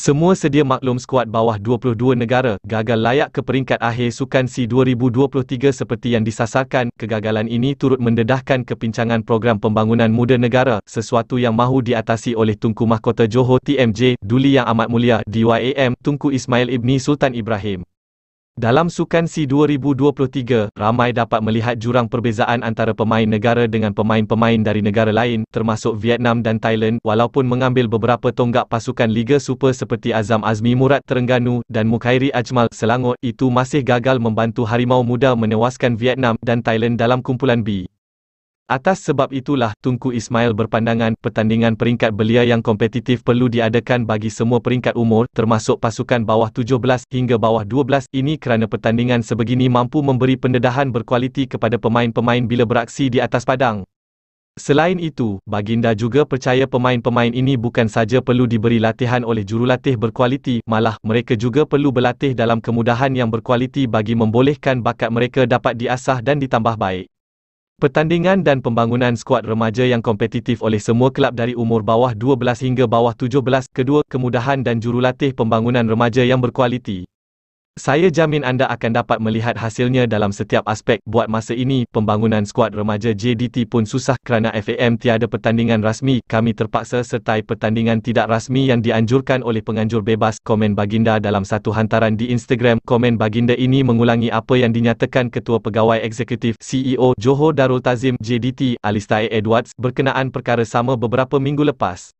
Semua sedia maklum skuad bawah 22 negara gagal layak ke peringkat akhir Sukan C 2023 seperti yang disasarkan. Kegagalan ini turut mendedahkan kepincangan program pembangunan muda negara, sesuatu yang mahu diatasi oleh Tunku Mahkota Johor TMJ, Duli Yang Amat Mulia DYAM, Tunku Ismail Ibni Sultan Ibrahim. Dalam sukan C2023, ramai dapat melihat jurang perbezaan antara pemain negara dengan pemain-pemain dari negara lain, termasuk Vietnam dan Thailand, walaupun mengambil beberapa tonggak pasukan Liga Super seperti Azam Azmi Murad Terengganu dan Mukhairi Ajmal Selangor itu masih gagal membantu Harimau Muda menewaskan Vietnam dan Thailand dalam kumpulan B. Atas sebab itulah, Tunku Ismail berpandangan, pertandingan peringkat belia yang kompetitif perlu diadakan bagi semua peringkat umur, termasuk pasukan bawah 17 hingga bawah 12. Ini kerana pertandingan sebegini mampu memberi pendedahan berkualiti kepada pemain-pemain bila beraksi di atas padang. Selain itu, Baginda juga percaya pemain-pemain ini bukan saja perlu diberi latihan oleh jurulatih berkualiti, malah, mereka juga perlu berlatih dalam kemudahan yang berkualiti bagi membolehkan bakat mereka dapat diasah dan ditambah baik. Pertandingan dan pembangunan skuad remaja yang kompetitif oleh semua kelab dari umur bawah 12 hingga bawah 17, kedua, kemudahan dan jurulatih pembangunan remaja yang berkualiti. Saya jamin anda akan dapat melihat hasilnya dalam setiap aspek. Buat masa ini, pembangunan skuad remaja JDT pun susah kerana FAM tiada pertandingan rasmi. Kami terpaksa sertai pertandingan tidak rasmi yang dianjurkan oleh penganjur bebas. Komen Baginda dalam satu hantaran di Instagram. Komen Baginda ini mengulangi apa yang dinyatakan Ketua Pegawai Eksekutif CEO Johor Darul Tazim JDT Alistair Edwards berkenaan perkara sama beberapa minggu lepas.